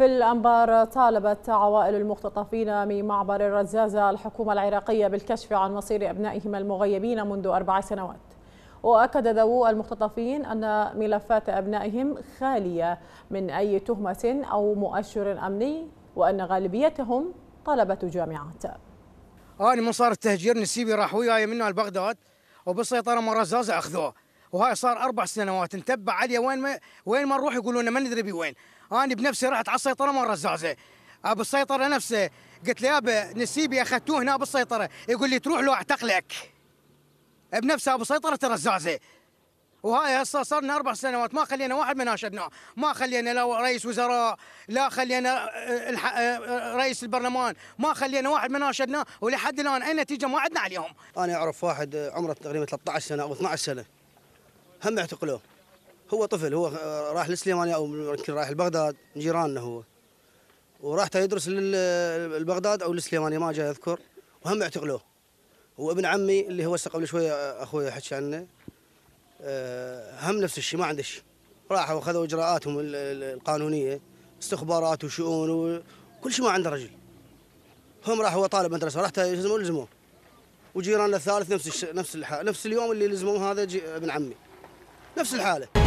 في الأنبار طالبت عوائل المختطفين من معبر الرزازة الحكومة العراقية بالكشف عن مصير أبنائهم المغيبين منذ أربع سنوات وأكد ذوو المختطفين أن ملفات أبنائهم خالية من أي تهمة أو مؤشر أمني وأن غالبيتهم طلبة جامعات أنا من صار التهجير نسيبي راح وياي منه لبغداد وبالسيطرة من الرزازة أخذوه وهاي صار اربع سنوات نتبع عليه وين ما وين ما نروح يقولون ما ندري بي وين انا بنفسي رحت على السيطره مره الزعزه ابو السيطره نفسه قلت له يابا نسيبي اخذتوه هنا بالسيطره يقول لي تروح لو اعتقلك بنفسه ابو السيطره ترى وهاي هسه صار لنا اربع سنوات ما خلينا واحد من ناشدناه، ما خلينا لا رئيس وزراء، لا خلينا آه، آه، آه، رئيس البرلمان، ما خلينا واحد من ناشدناه ولحد الان اي نتيجه ما عدنا عليهم. انا اعرف واحد عمره تقريبا 13 سنه او 12 سنه هم اعتقلوه هو طفل هو راح لسليمانية أو يمكن رايح لبغداد جيراننا هو وراح يدرس لبغداد أو لسليمانية ما جاي أذكر وهم اعتقلوه وابن عمي اللي هو قبل شوي أخوي حكى عنه آه، هم نفس الشيء ما عنده شيء راحوا وخذوا إجراءاتهم القانونية استخبارات وشؤون وكل شيء ما عنده رجل هم راحوا طالب مدرسة راح يلزموه لزموه وجيراننا الثالث نفس نفس نفس اليوم اللي لزموه هذا ابن عمي نفس الحاله